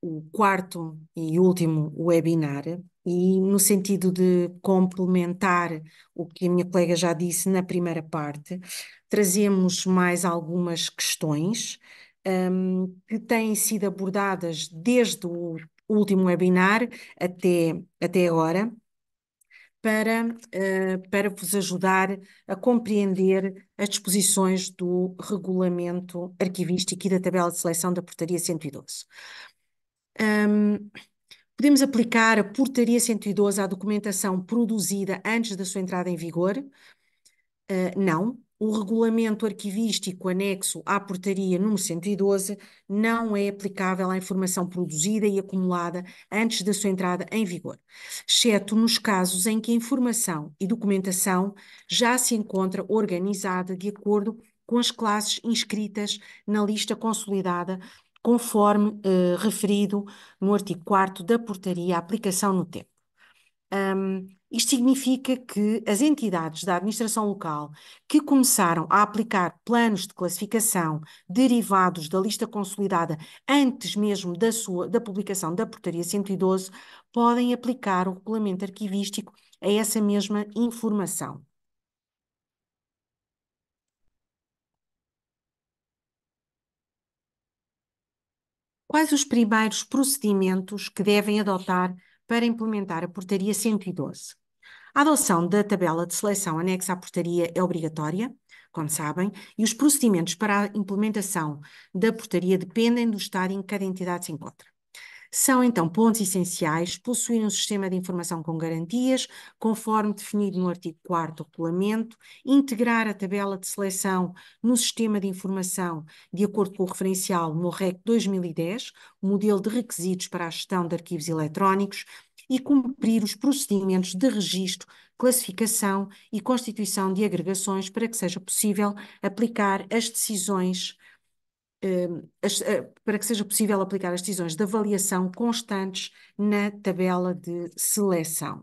o, quarto e último webinar, e no sentido de complementar o que a minha colega já disse na primeira parte, trazemos mais algumas questões um, que têm sido abordadas desde o último webinar até, até agora para, uh, para vos ajudar a compreender as disposições do regulamento arquivístico e da tabela de seleção da Portaria 112. Um, podemos aplicar a Portaria 112 à documentação produzida antes da sua entrada em vigor? Uh, não, o regulamento arquivístico anexo à portaria número 112 não é aplicável à informação produzida e acumulada antes da sua entrada em vigor, exceto nos casos em que a informação e documentação já se encontra organizada de acordo com as classes inscritas na lista consolidada, conforme eh, referido no artigo 4 da portaria Aplicação no Tempo. Um, isto significa que as entidades da administração local que começaram a aplicar planos de classificação derivados da lista consolidada antes mesmo da, sua, da publicação da Portaria 112 podem aplicar o regulamento arquivístico a essa mesma informação. Quais os primeiros procedimentos que devem adotar para implementar a Portaria 112. A adoção da tabela de seleção anexa à portaria é obrigatória, como sabem, e os procedimentos para a implementação da portaria dependem do estado em que cada entidade se encontra. São então pontos essenciais possuir um sistema de informação com garantias, conforme definido no artigo 4 do regulamento, integrar a tabela de seleção no sistema de informação de acordo com o referencial MORREC 2010 o modelo de requisitos para a gestão de arquivos eletrónicos, e cumprir os procedimentos de registro, classificação e constituição de agregações para que seja possível aplicar as decisões Ehm, eh, para que seja possível aplicar as decisões de avaliação constantes na tabela de seleção.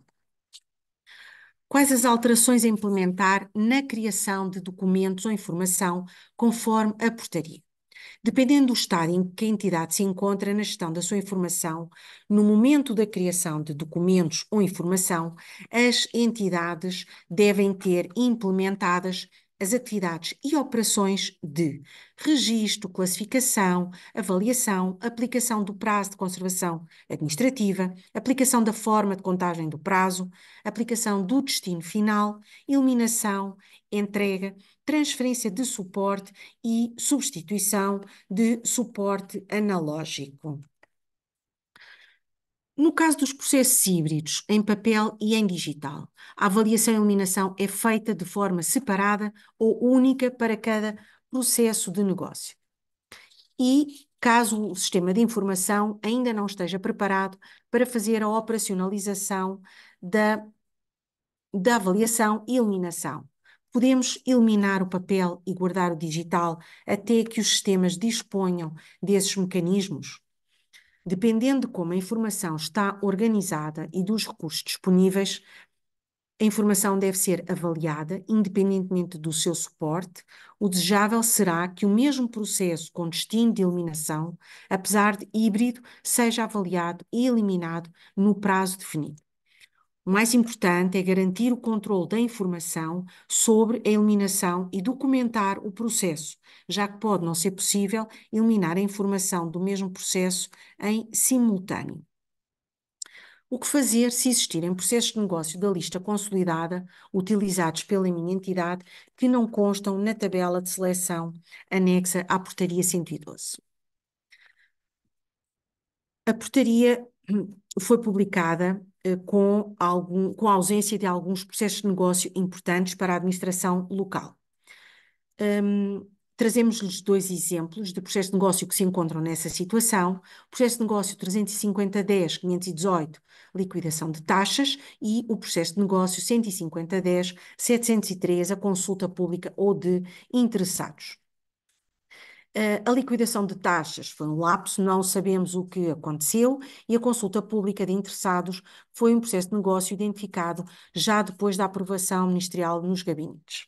Quais as alterações a implementar na criação de documentos ou informação conforme a portaria? Dependendo do estado em que a entidade se encontra na gestão da sua informação, no momento da criação de documentos ou informação, as entidades devem ter implementadas as atividades e operações de registro, classificação, avaliação, aplicação do prazo de conservação administrativa, aplicação da forma de contagem do prazo, aplicação do destino final, eliminação, entrega, transferência de suporte e substituição de suporte analógico. No caso dos processos híbridos, em papel e em digital, a avaliação e eliminação é feita de forma separada ou única para cada processo de negócio. E caso o sistema de informação ainda não esteja preparado para fazer a operacionalização da, da avaliação e eliminação. Podemos eliminar o papel e guardar o digital até que os sistemas disponham desses mecanismos? Dependendo de como a informação está organizada e dos recursos disponíveis, a informação deve ser avaliada, independentemente do seu suporte. O desejável será que o mesmo processo com destino de eliminação, apesar de híbrido, seja avaliado e eliminado no prazo definido. O mais importante é garantir o controle da informação sobre a eliminação e documentar o processo, já que pode não ser possível eliminar a informação do mesmo processo em simultâneo. O que fazer se existirem processos de negócio da lista consolidada utilizados pela minha entidade que não constam na tabela de seleção anexa à Portaria 112? A portaria hum, foi publicada eh, com, algum, com a ausência de alguns processos de negócio importantes para a administração local. Um, Trazemos-lhes dois exemplos de processos de negócio que se encontram nessa situação: o processo de negócio 350-10-518, liquidação de taxas, e o processo de negócio 150-10-703, a consulta pública ou de interessados. A liquidação de taxas foi um lapso, não sabemos o que aconteceu, e a consulta pública de interessados foi um processo de negócio identificado já depois da aprovação ministerial nos gabinetes.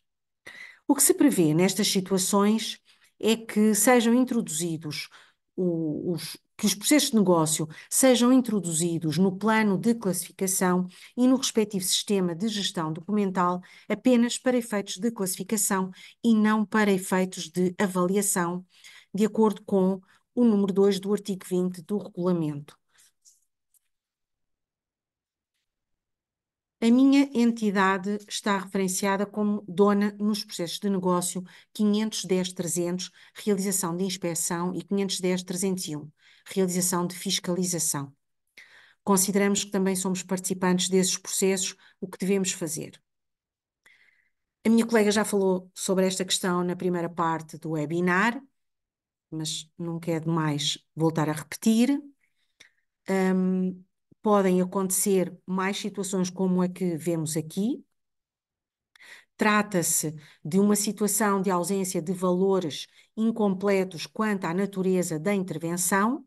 O que se prevê nestas situações é que sejam introduzidos os, que os processos de negócio sejam introduzidos no plano de classificação e no respectivo sistema de gestão documental apenas para efeitos de classificação e não para efeitos de avaliação, de acordo com o número 2 do artigo 20 do regulamento. A minha entidade está referenciada como dona nos processos de negócio 510-300, realização de inspeção e 510-301 realização de fiscalização. Consideramos que também somos participantes desses processos, o que devemos fazer. A minha colega já falou sobre esta questão na primeira parte do webinar, mas nunca é demais voltar a repetir. Um, podem acontecer mais situações como a que vemos aqui. Trata-se de uma situação de ausência de valores incompletos quanto à natureza da intervenção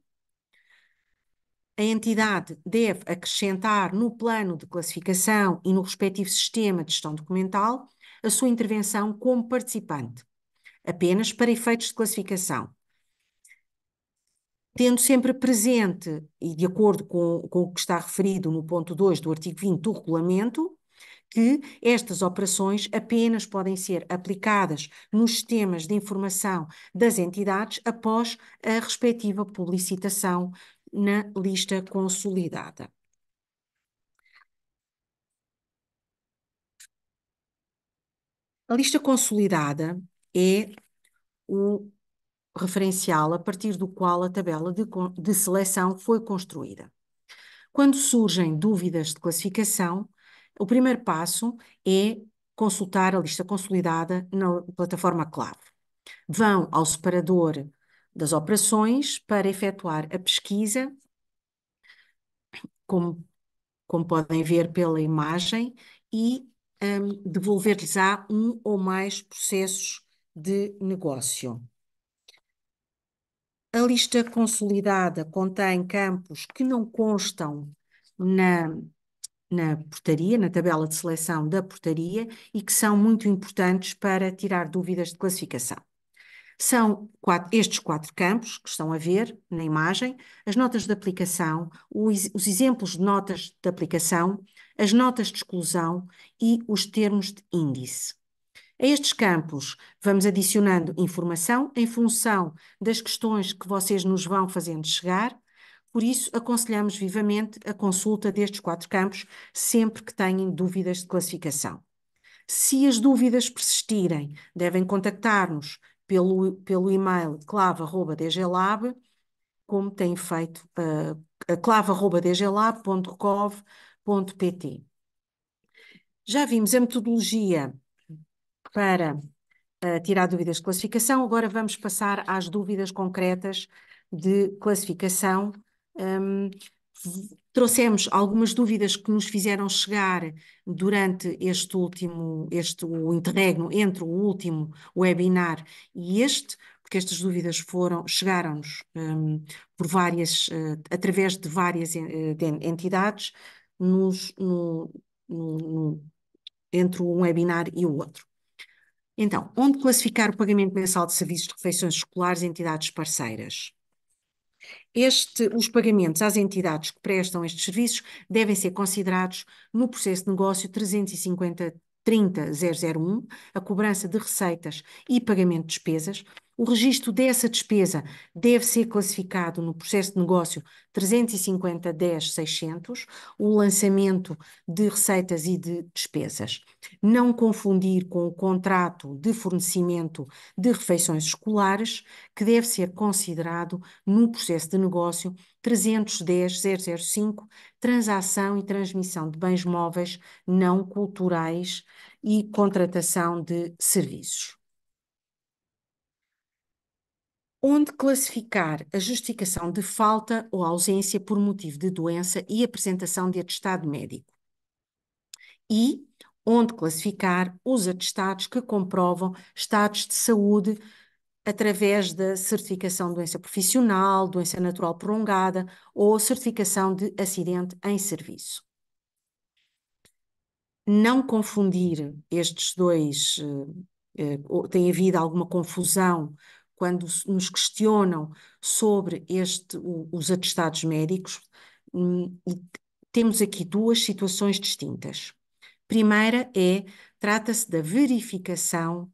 a entidade deve acrescentar no plano de classificação e no respectivo sistema de gestão documental a sua intervenção como participante, apenas para efeitos de classificação. Tendo sempre presente, e de acordo com, com o que está referido no ponto 2 do artigo 20 do regulamento, que estas operações apenas podem ser aplicadas nos sistemas de informação das entidades após a respectiva publicitação na lista consolidada. A lista consolidada é o referencial a partir do qual a tabela de, de, seleção foi construída. Quando surgem dúvidas de classificação, o primeiro passo é consultar a lista consolidada na plataforma Clave. Vão ao separador das operações para efetuar a pesquisa, como, como podem ver pela imagem, e um, devolver-lhes a um ou mais processos de negócio. A lista consolidada contém campos que não constam na, na portaria, na tabela de seleção da portaria, e que são muito importantes para tirar dúvidas de classificação. São quatro, estes quatro campos que estão a ver na imagem: as notas de aplicação, os, os exemplos de notas de aplicação, as notas de exclusão e os termos de índice. A estes campos vamos adicionando informação em função das questões que vocês nos vão fazendo chegar. Por isso, aconselhamos vivamente a consulta destes quatro campos sempre que tenham dúvidas de classificação. Se as dúvidas persistirem, devem contactar-nos pelo, pelo e-mail clava.dglab, como tem feito uh, eh, clava.dglab.gov.pt. Já vimos a metodologia para uh, tirar dúvidas de classificação, agora vamos passar às dúvidas concretas de classificação. Um, Trouxemos algumas dúvidas que nos fizeram chegar durante este último, este, o interregno entre o último webinar e este, porque estas dúvidas foram, chegaram-nos um, por várias, uh, através de várias eh, entidades nos, no, no, no, entre um webinar e o outro. Então, onde classificar o pagamento mensal de serviços de refeições escolares em entidades parceiras? Este, os pagamentos às entidades que prestam estes serviços devem ser considerados no processo de negócio 350 30001, a cobrança de receitas e pagamento de despesas, o registro dessa despesa deve ser classificado no processo de negócio 350-10-600, o lançamento de receitas e de despesas. Não confundir com o contrato de fornecimento de refeições escolares, que deve ser considerado no processo de negócio 310-005, transação e transmissão de bens móveis não culturais e contratação de serviços onde classificar a justificação de falta ou ausência por motivo de doença e apresentação de atestado médico. E onde classificar os atestados que comprovam estados de saúde através da certificação de doença profissional, doença natural prolongada ou certificação de acidente em serviço. Não confundir estes dois, eh, eh tem havido alguma confusão quando nos questionam sobre este, o, os atestados médicos, hum, temos aqui duas situações distintas. Primeira é, trata-se da verificação,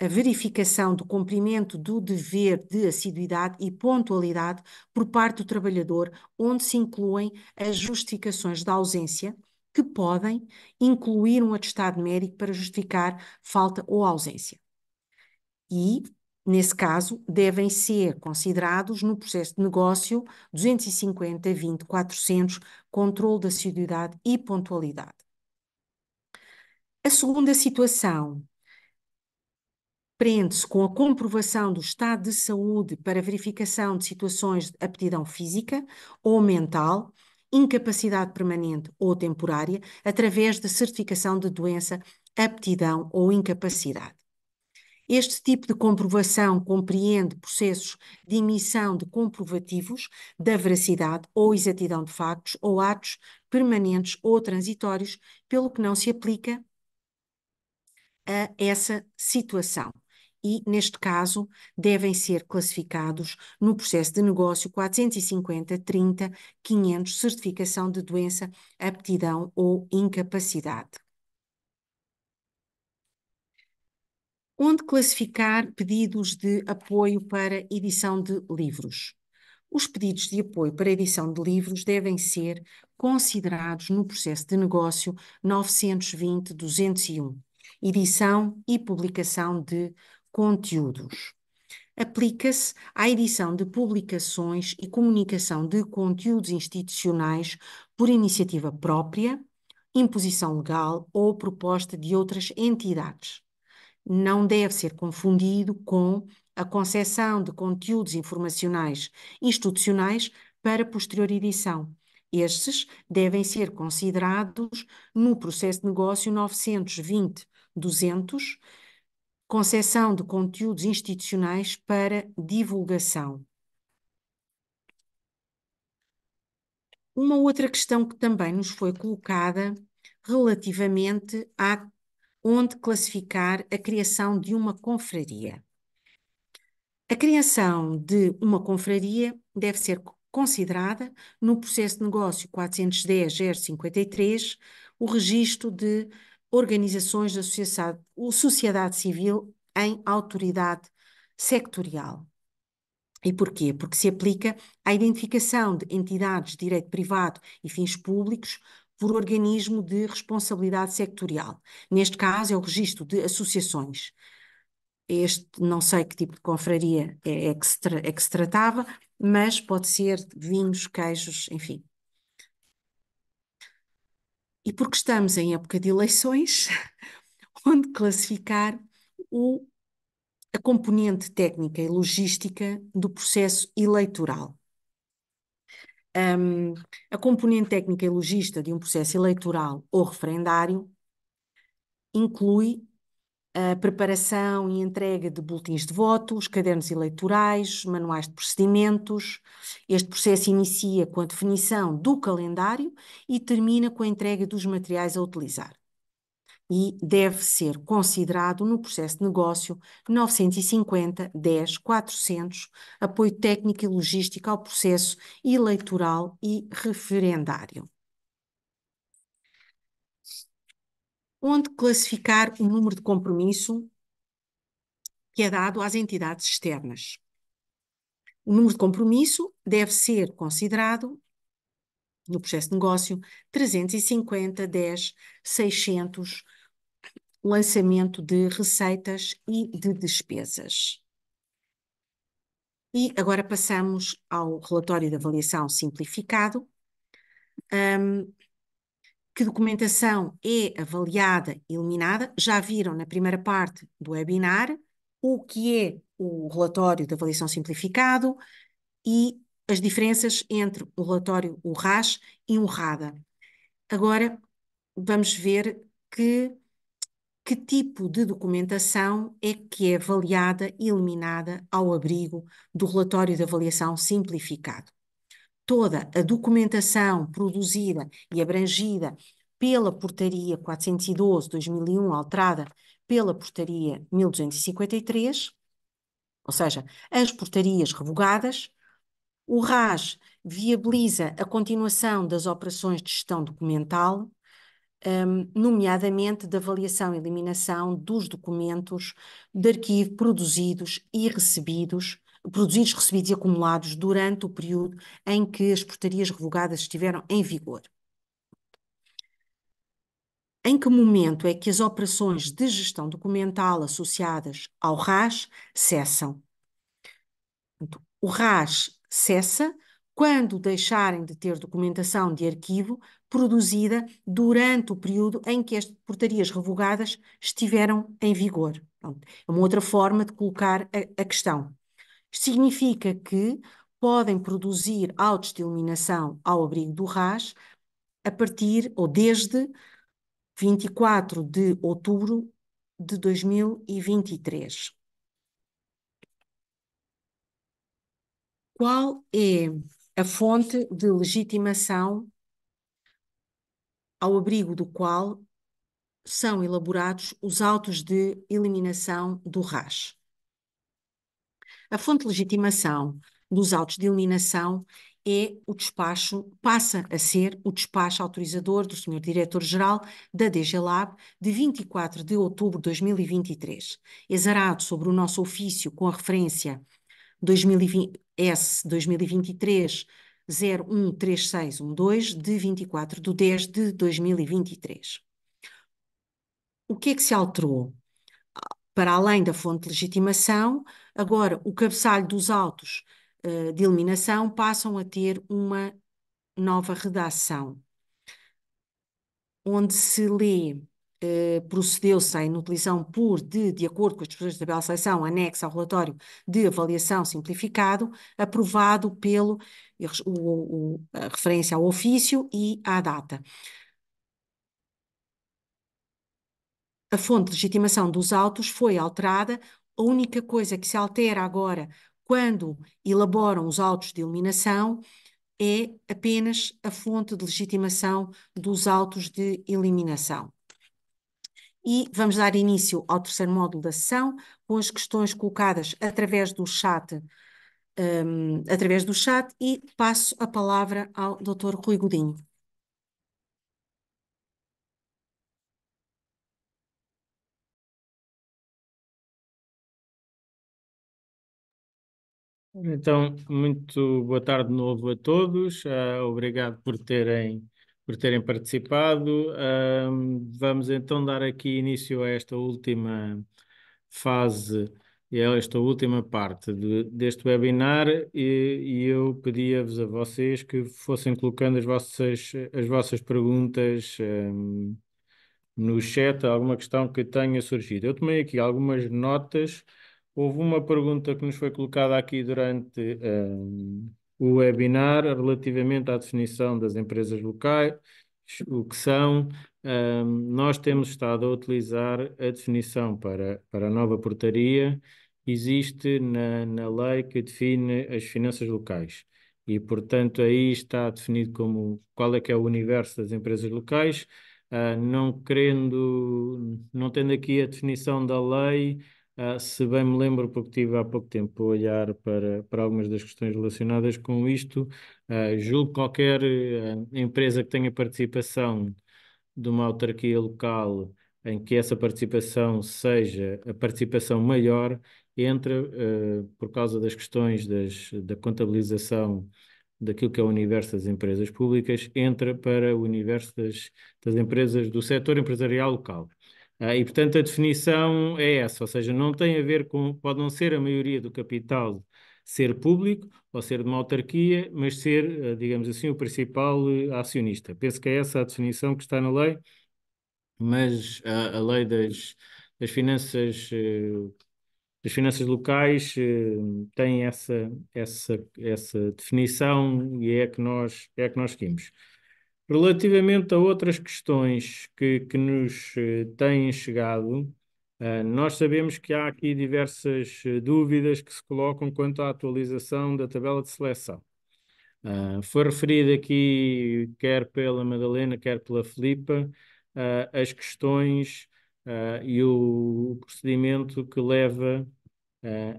a verificação do cumprimento do dever de assiduidade e pontualidade por parte do trabalhador, onde se incluem as justificações da ausência, que podem incluir um atestado médico para justificar falta ou ausência. E Nesse caso, devem ser considerados no processo de negócio 250, 20, 400, controle da assiduidade e pontualidade. A segunda situação prende-se com a comprovação do estado de saúde para verificação de situações de aptidão física ou mental, incapacidade permanente ou temporária, através da certificação de doença, aptidão ou incapacidade. Este tipo de comprovação compreende processos de emissão de comprovativos da veracidade ou exatidão de factos ou atos permanentes ou transitórios, pelo que não se aplica a essa situação. E, neste caso, devem ser classificados no processo de negócio 450-30-500, certificação de doença, aptidão ou incapacidade. Onde classificar pedidos de apoio para edição de livros? Os pedidos de apoio para edição de livros devem ser considerados no processo de negócio 920-201, edição e publicação de conteúdos. Aplica-se à edição de publicações e comunicação de conteúdos institucionais por iniciativa própria, imposição legal ou proposta de outras entidades não deve ser confundido com a concessão de conteúdos informacionais institucionais para posterior edição. Estes devem ser considerados no processo de negócio 920-200, concessão de conteúdos institucionais para divulgação. Uma outra questão que também nos foi colocada relativamente à onde classificar a criação de uma confraria. A criação de uma confraria deve ser considerada no processo de negócio 410-053 o registro de organizações da sociedade civil em autoridade sectorial. E porquê? Porque se aplica à identificação de entidades de direito privado e fins públicos por organismo de responsabilidade sectorial. Neste caso, é o registro de associações. Este, não sei que tipo de confraria é, é, que, se é que se tratava, mas pode ser vinhos, queijos, enfim. E porque estamos em época de eleições, onde classificar o, a componente técnica e logística do processo eleitoral um, a componente técnica e logista de um processo eleitoral ou referendário inclui a preparação e entrega de boletins de voto, cadernos eleitorais, manuais de procedimentos. Este processo inicia com a definição do calendário e termina com a entrega dos materiais a utilizar e deve ser considerado no processo de negócio 950 10 400 apoio técnico e logístico ao processo eleitoral e referendário. Onde classificar o número de compromisso que é dado às entidades externas. O número de compromisso deve ser considerado no processo de negócio 350 10 600 lançamento de receitas e de despesas. E agora passamos ao relatório de avaliação simplificado. Um, que documentação é avaliada e eliminada? Já viram na primeira parte do webinar o que é o relatório de avaliação simplificado e as diferenças entre o relatório o RAS e o RADA. Agora vamos ver que que tipo de documentação é que é avaliada e eliminada ao abrigo do relatório de avaliação simplificado. Toda a documentação produzida e abrangida pela Portaria 412-2001, alterada pela Portaria 1253, ou seja, as portarias revogadas, o RAS viabiliza a continuação das operações de gestão documental um, ehm, nomeadamente da avaliação e eliminação dos documentos de arquivo produzidos e recebidos, produzidos, recebidos e acumulados durante o período em que as portarias revogadas estiveram em vigor. Em que momento é que as operações de gestão documental associadas ao RAS cessam? O RAS cessa quando deixarem de ter documentação de arquivo produzida durante o período em que as portarias revogadas estiveram em vigor. É uma outra forma de colocar a, a questão. significa que podem produzir autodestilminação ao abrigo do RAS a partir ou desde 24 de outubro de 2023. Qual é a fonte de legitimação ao abrigo do qual são elaborados os autos de eliminação do RAS. A fonte de legitimação dos autos de eliminação é o despacho, passa a ser o despacho autorizador do Sr. Diretor-Geral da Lab de 24 de outubro de 2023, exarado sobre o nosso ofício com a referência S 2023 013612 de 24 de 10 de 2023. O que é que se alterou? Para além da fonte de legitimação, agora o cabeçalho dos autos uh, de eliminação passam a ter uma nova redação, onde se lê eh, procedeu-se à inutilização por de, de acordo com as disposições da tabela de seleção, anexo ao relatório de avaliação simplificado, aprovado pelo o, o, a referência ao ofício e à data. A fonte de legitimação dos autos foi alterada. A única coisa que se altera agora, quando elaboram os autos de eliminação, é apenas a fonte de legitimação dos autos de eliminação e vamos dar início ao terceiro módulo da sessão, com as questões colocadas através do chat, um, através do chat e passo a palavra ao Dr. Rui Godinho. Então, muito boa tarde de novo a todos. Uh, obrigado por terem por terem participado. Um, vamos então dar aqui início a esta última fase e a esta última parte de, deste webinar e, e eu pedia-vos a vocês que fossem colocando as vossas, as vossas perguntas um, no chat, alguma questão que tenha surgido. Eu tomei aqui algumas notas. Houve uma pergunta que nos foi colocada aqui durante um, o webinar relativamente à definição das empresas locais, o que são. Um, nós temos estado a utilizar a definição para, para a nova portaria, existe na, na lei que define as finanças locais. E, portanto, aí está definido como qual é que é o universo das empresas locais, uh, não querendo, não tendo aqui a definição da lei, ah, se bem me lembro, porque estive há pouco tempo a olhar para, para algumas das questões relacionadas com isto, uh, julgo que qualquer uh, empresa que tenha participação de uma autarquia local em que essa participação seja a participação maior, entra por causa das questões das, da contabilização daquilo que é o universo das empresas públicas, entra para o universo das, das empresas do setor empresarial local. Ah, e, portanto, a definição é essa, ou seja, não tem a ver com, pode não ser a maioria do capital ser público ou ser de uma autarquia, mas ser, ah, digamos assim, o principal eh, acionista. Penso que é essa a definição que está na lei, mas a, a lei das, das finanças eh, as finanças locais uh, eh, têm essa, essa, essa definição e é a que nós, é a que nós seguimos. Relativamente a outras questões que, que nos eh, têm chegado, eh, nós sabemos que há aqui diversas eh, dúvidas que se colocam quanto à atualização da tabela de seleção. Ah, foi referida aqui, quer pela Madalena, quer pela Filipa, ah, as questões ah, e o, procedimento que leva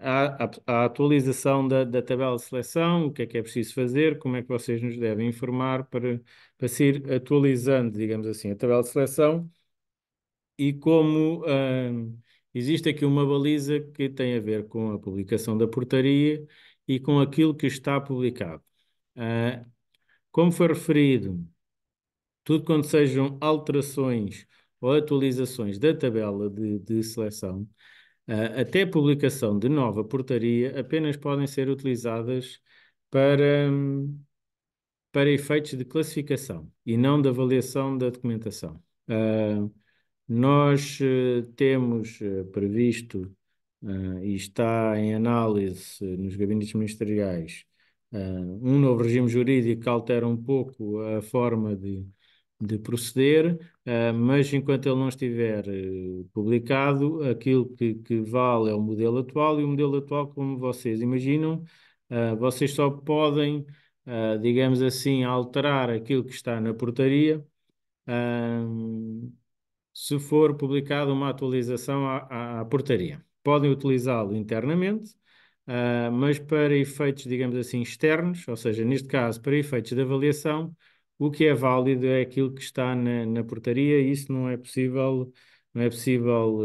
a, eh, a, atualização da, da, tabela de seleção, o que é que é preciso fazer, como é que vocês nos devem informar para, para se ir atualizando, digamos assim, a tabela de seleção. E como uh, existe aqui uma baliza que tem a ver com a publicação da portaria e com aquilo que está publicado. Uh, como foi referido, tudo quando sejam alterações ou atualizações da tabela de, de seleção, ah, até a publicação de nova portaria, apenas podem ser utilizadas para, para efeitos de classificação e não de avaliação da documentação. Uh, nós uh, temos uh, previsto e está em análise nos gabinetes ministeriais um novo regime jurídico que altera um pouco a forma de de proceder, eh, mas enquanto ele não estiver eh, publicado, aquilo que, que vale é o modelo atual, e o modelo atual, como vocês imaginam, eh, vocês só podem, digamos assim, alterar aquilo que está na portaria se for publicada uma atualização à, à portaria. Podem utilizá-lo internamente, mas para efeitos, digamos assim, externos, ou seja, neste caso, para efeitos de avaliação, o que é válido é aquilo que está na, na portaria e isso não é possível, não é possível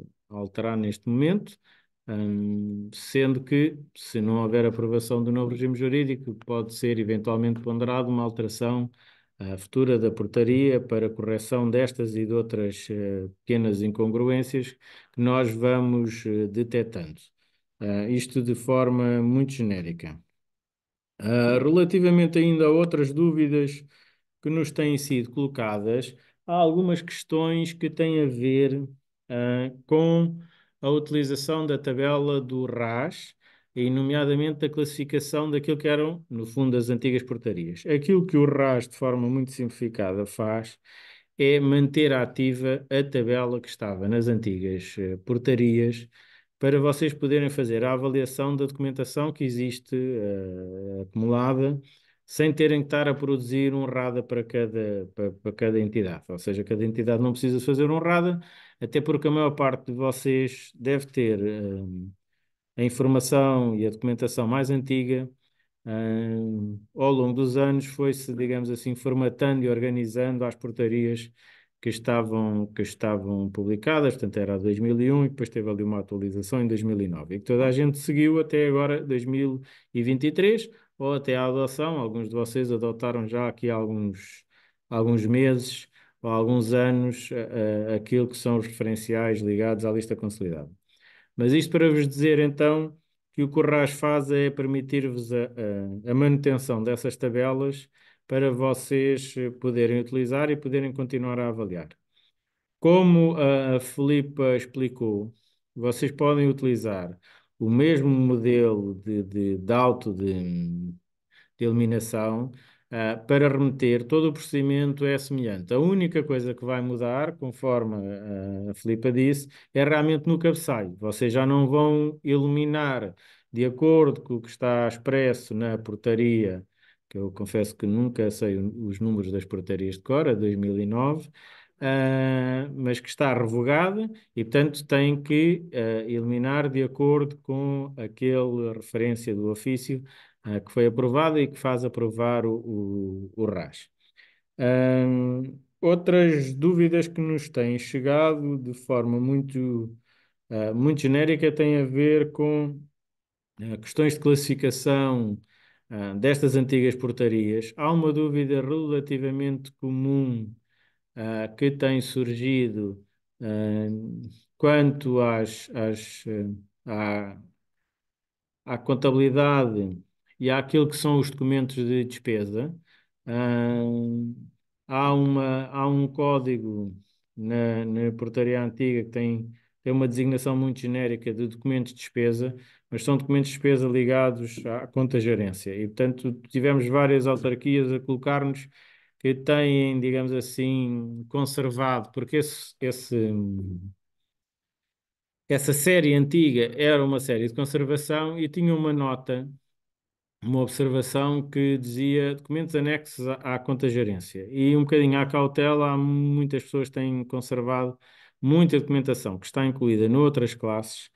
uh, alterar neste momento, um, sendo que, se não houver aprovação do novo regime jurídico, pode ser eventualmente ponderado uma alteração uh, futura da portaria para correção destas e de outras uh, pequenas incongruências que nós vamos detectando. isto de forma muito genérica. Ah, relativamente ainda a outras dúvidas que nos têm sido colocadas, há algumas questões que têm a ver uh, com a utilização da tabela do RAS, e nomeadamente da classificação daquilo que eram, no fundo, as antigas portarias. Aquilo que o RAS, de forma muito simplificada, faz é manter ativa a tabela que estava nas antigas eh, portarias para vocês poderem fazer a avaliação da documentação que existe uh, acumulada, sem terem que estar a produzir um RADA para cada, para, para, cada entidade. Ou seja, cada entidade não precisa fazer um RADA, até porque a maior parte de vocês deve ter um, eh, a informação e a documentação mais antiga. Um, eh, ao longo dos anos foi-se, digamos assim, formatando e organizando às portarias que estavam, que estavam publicadas, portanto era 2001 e depois teve ali uma atualização em 2009 e que toda a uhum. gente seguiu até agora 2023 ou até a adoção, alguns de vocês adotaram já aqui há alguns, alguns meses ou alguns anos aquilo que são os referenciais ligados à lista consolidada. Mas isto para vos dizer então que o que o RAS faz é permitir-vos a, a, a manutenção dessas tabelas para vocês eh, poderem utilizar e poderem continuar a avaliar. Como a Filipa explicou, vocês podem utilizar o mesmo modelo de, de, de auto de, de eliminação uh, para remeter, todo o procedimento é semelhante. A única coisa que vai mudar, conforme a Filipa disse, é realmente no cabeçalho. Vocês já não vão eliminar de acordo com o que está expresso na portaria que eu confesso que nunca sei os números das portarias de Cora, 2009, uh, ah, mas que está revogada e, portanto, tem que uh, eliminar de acordo com aquela referência do ofício uh, que foi aprovada e que faz aprovar o, o, o RAS. outras dúvidas que nos têm chegado de forma muito, muito genérica têm a ver com questões de classificação ah, destas antigas portarias, há uma dúvida relativamente comum uh, que tem surgido ah, quanto às, às, à, à contabilidade e àquilo que são os documentos de despesa. há, uma, há um código na, na portaria antiga que tem é uma designação muito genérica de documentos de despesa, mas são documentos de despesa ligados à conta gerência. E, portanto, tivemos várias autarquias a colocar-nos que têm, digamos assim, conservado, porque esse, esse, essa série antiga era uma série de conservação e tinha uma nota, uma observação que dizia documentos anexos à, à conta gerência. E um bocadinho à cautela, há muitas pessoas que têm conservado muita documentação que está incluída noutras classes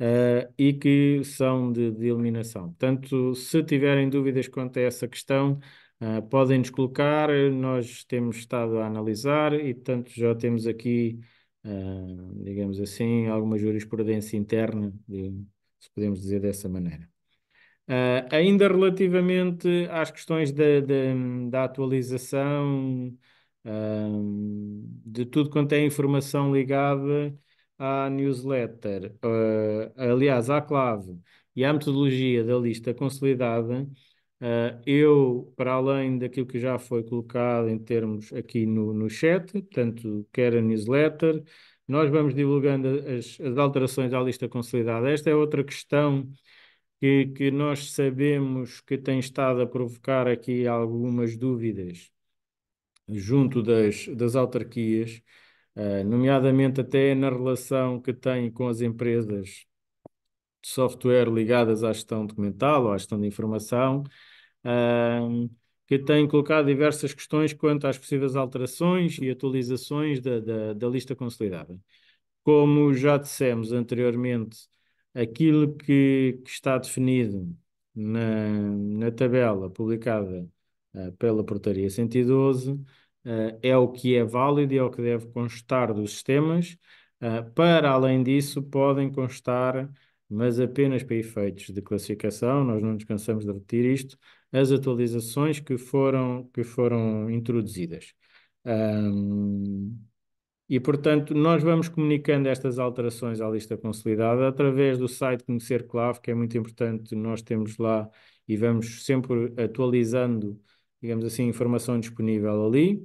uh, e que são de, de, eliminação. Portanto, se tiverem dúvidas quanto a essa questão, uh, podem nos colocar, nós temos estado a analisar e, portanto, já temos aqui, uh, digamos assim, alguma jurisprudência interna, de, se podemos dizer dessa maneira. ainda relativamente às questões da, da, da atualização um, de tudo quanto é informação ligada à newsletter, uh, aliás, à clave e à metodologia da lista consolidada, uh, eu, para além daquilo que já foi colocado em termos aqui no, no chat, portanto, quer a newsletter, nós vamos divulgando as, as alterações à lista consolidada. Esta é outra questão que, que nós sabemos que tem estado a provocar aqui algumas dúvidas junto das, das autarquias, uh, nomeadamente até na relação que tem com as empresas de software ligadas à gestão documental ou à gestão de informação, uh, que tem colocado diversas questões quanto às possíveis alterações e atualizações da, da, da lista consolidada. Como já dissemos anteriormente, aquilo que, que está definido na, na tabela publicada uh, pela portaria 112, uh, eh, é o que é válido e é o que deve constar dos sistemas. Uh, para além disso, podem constar, mas apenas para efeitos de classificação, nós não nos cansamos de repetir isto, as atualizações que foram, que foram introduzidas. Um, e, portanto, nós vamos comunicando estas alterações à lista consolidada através do site Conhecer Clave, que é muito importante, nós temos lá e vamos sempre atualizando digamos assim, informação disponível ali.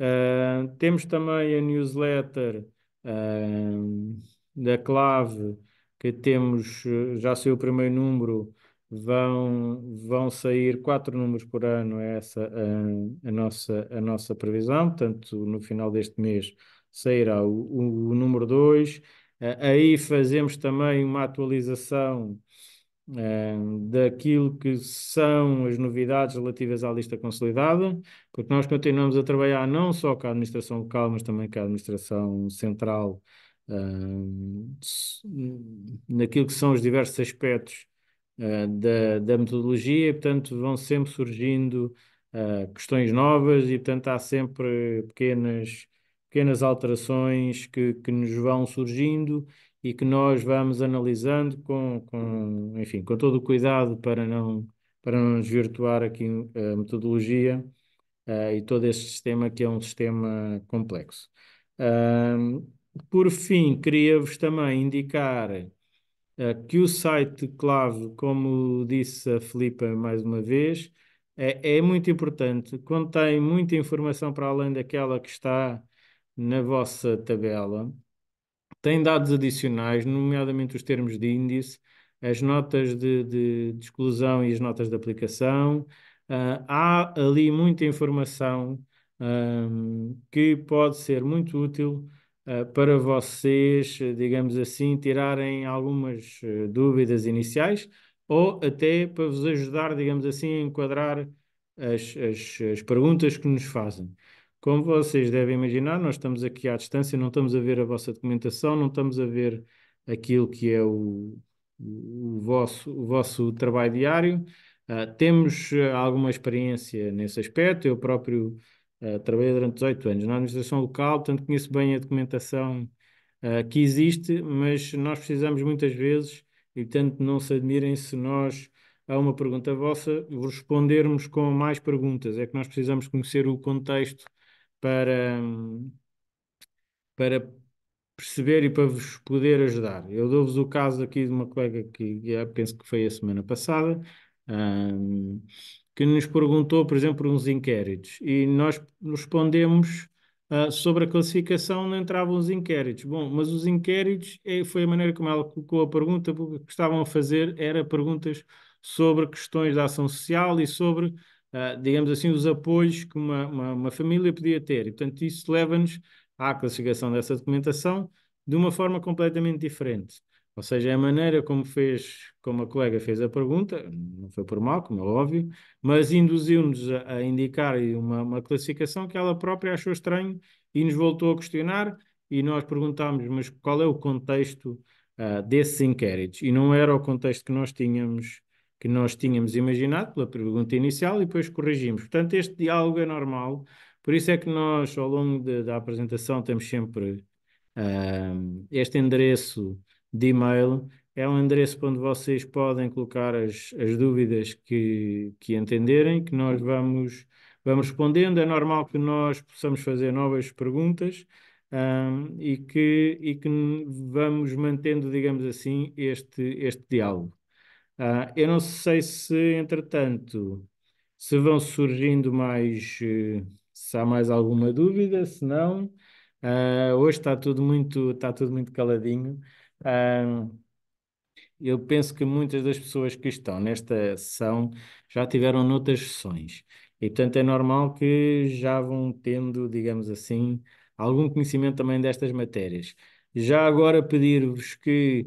Uh, temos também a newsletter uh, da Clave, que temos, eh, já saiu o primeiro número, vão, vão sair quatro números por ano, é essa a, a nossa, a nossa previsão, portanto, no final deste mês sairá o, o, o número 2. Uh, ah, aí fazemos também uma atualização uh, daquilo que são as novidades relativas à lista consolidada, porque nós continuamos a trabalhar não só com a administração local, mas também com a administração central, uh, naquilo que são os diversos aspectos eh, da, da, metodologia, e, portanto, vão sempre surgindo questões novas e, portanto, há sempre pequenas pequenas alterações que, que nos vão surgindo e que nós vamos analisando com, com, enfim, com todo o cuidado para não, para não desvirtuar aqui eh, a metodologia uh, e todo este sistema que é um sistema complexo. Uh, por fim, queria-vos também indicar uh, que o site clave, como disse a Filipa mais uma vez, é, é muito importante, contém muita informação para além daquela que está na vossa tabela tem dados adicionais, nomeadamente os termos de índice, as notas de, de, de exclusão e as notas de aplicação. Uh, há ali muita informação um, que pode ser muito útil uh, para vocês, digamos assim, tirarem algumas ah, dúvidas iniciais ou até para vos ajudar, digamos assim, a enquadrar as, as, as perguntas que nos fazem. Como vocês devem imaginar, nós estamos aqui à distância, não estamos a ver a vossa documentação, não estamos a ver aquilo que é o, o, vosso, o vosso trabalho diário. Uh, temos ah, alguma experiência nesse aspecto, eu próprio uh, trabalhei durante 18 anos na administração local, portanto conheço bem a documentação uh, que existe, mas nós precisamos muitas vezes, e portanto não se admirem se nós a uma pergunta vossa respondermos com mais perguntas, é que nós precisamos conhecer o contexto para, para perceber e para vos poder ajudar. Eu dou-vos o caso aqui de uma colega que é, penso que foi a semana passada, um, que nos perguntou, por exemplo, uns inquéritos e nós respondemos uh, sobre a classificação, não entravam os inquéritos. Bom, mas os inquéritos é, foi a maneira como ela colocou a pergunta, porque o que estavam a fazer era perguntas sobre questões da ação social e sobre uh, digamos assim, os apoios que uma, uma, uma família podia ter. E, portanto, isso leva-nos à classificação dessa documentação de uma forma completamente diferente. Ou seja, a maneira como fez, como a colega fez a pergunta, não foi por mal, como é óbvio, mas induziu-nos a, a, indicar uma, uma, classificação que ela própria achou estranho e nos voltou a questionar e nós perguntámos, mas qual é o contexto uh, desses inquéritos? E não era o contexto que nós tínhamos que nós tínhamos imaginado pela pergunta inicial e depois corrigimos. Portanto, este diálogo é normal, por isso é que nós, ao longo de, da apresentação, temos sempre uh, este endereço de e-mail. É um endereço onde vocês podem colocar as, as dúvidas que, que entenderem, que nós vamos, vamos respondendo. É normal que nós possamos fazer novas perguntas. Um, e, que, e que vamos mantendo, digamos assim, este, este diálogo. Ah, eu não sei se, entretanto, se vão surgindo mais, eh, se há mais alguma dúvida, se não. Ah, hoje está tudo muito, está tudo muito caladinho. Ah, eu penso que muitas das pessoas que estão nesta sessão já tiveram noutras sessões. E, portanto, é normal que já vão tendo, digamos assim, algum conhecimento também destas matérias. Já agora pedir-vos que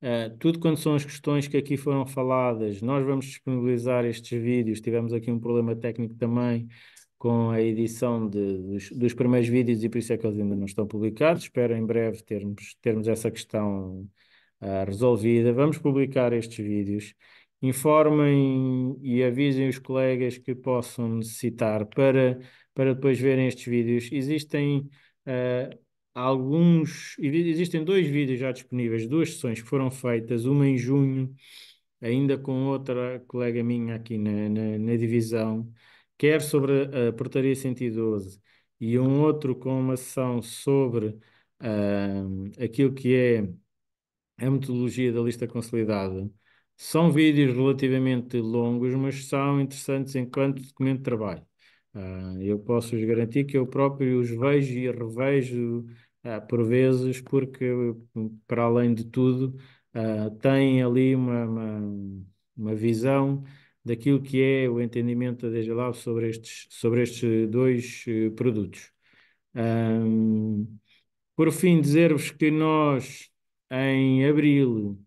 Uh, tudo quanto são as questões que aqui foram faladas, nós vamos disponibilizar estes vídeos. Tivemos aqui um problema técnico também com a edição de, dos, dos, primeiros vídeos e por isso é que eles ainda não estão publicados. Espero em breve termos, termos essa questão uh, resolvida. Vamos publicar estes vídeos. Informem e avisem os colegas que possam necessitar para, para depois verem estes vídeos. Existem. Uh, alguns. Existem dois vídeos já disponíveis, duas sessões que foram feitas, uma em junho, ainda com outra colega minha aqui na, na, na divisão, quer sobre a Portaria 112 e um outro com uma sessão sobre uh, aquilo que é a metodologia da lista consolidada. São vídeos relativamente longos, mas são interessantes enquanto documento de trabalho. Uh, eu posso vos garantir que eu próprio os vejo e revejo ah, por vezes, porque, para além de tudo, uh, têm ali uma, uma, uma, visão daquilo que é o entendimento da DGLAB sobre estes, sobre estes dois uh, produtos. Um, por fim, dizer-vos que nós, em abril,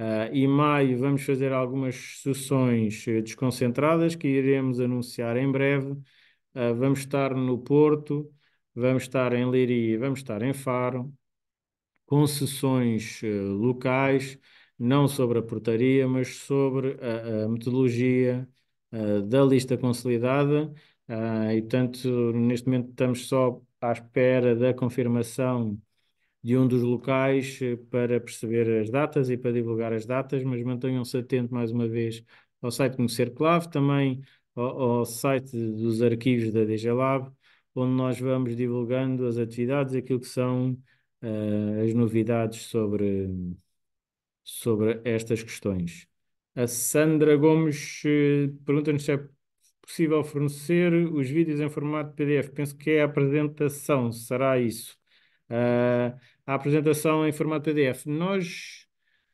Uh, e maio vamos fazer algumas sessões eh, desconcentradas que iremos anunciar em breve. Uh, vamos estar no Porto, vamos estar em Leiria, vamos estar em Faro, concessões sessões eh, locais, não sobre a portaria, mas sobre a, a metodologia uh, da lista consolidada. Uh, e, portanto, neste momento estamos só à espera da confirmação de um dos locais eh, para perceber as datas e para divulgar as datas, mas mantenham-se atentos mais uma vez ao site Conhecer Clave, também ao, ao site dos arquivos da DGLab onde nós vamos divulgando as atividades, aquilo que são uh, as novidades sobre, sobre estas questões. A Sandra Gomes eh, pergunta-nos se é possível fornecer os vídeos em formato PDF. Penso que é a apresentação, será isso? Uh, a apresentação em formato PDF. Nós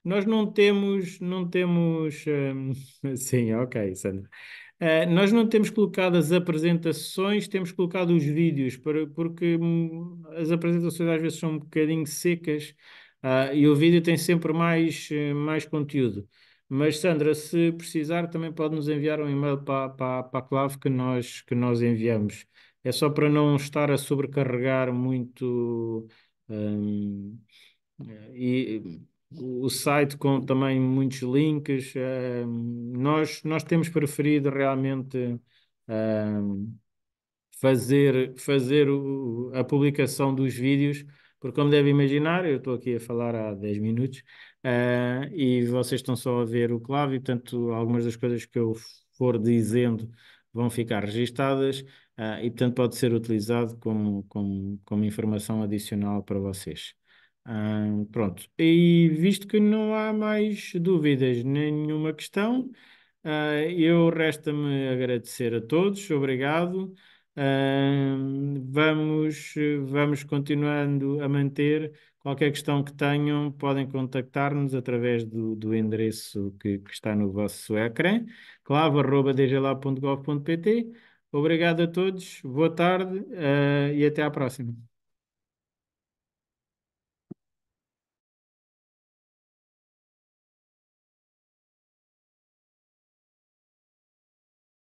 nós não temos, não temos, um, sim, ok, Sandra. Uh, nós não temos colocado as apresentações, temos colocado os vídeos, para, porque hum, as apresentações às vezes são um bocadinho secas uh, e o vídeo tem sempre mais, eh, mais conteúdo. Mas, Sandra, se precisar, também pode nos enviar um e-mail para, para, para a clave que nós, que nós enviamos. É só para não estar a sobrecarregar muito. Um, eh, e o site com também muitos links. Uh, nós, nós temos preferido realmente uh, fazer, fazer o, a publicação dos vídeos, porque, como deve imaginar, eu estou aqui a falar há 10 minutos uh, e vocês estão só a ver o clave, portanto, algumas das coisas que eu for dizendo vão ficar registadas. e, portanto, pode ser utilizado como, como, como informação adicional para vocês. Hum, pronto. E visto que não há mais dúvidas, nem nenhuma questão, ah, eu resta-me agradecer a todos, obrigado. vamos, vamos continuando a manter. Qualquer questão que tenham, podem contactar-nos através do, do endereço que, que, está no vosso ecrã, clavo.dgla.gov.pt. Obrigado a todos, boa tarde, ah, e até à próxima.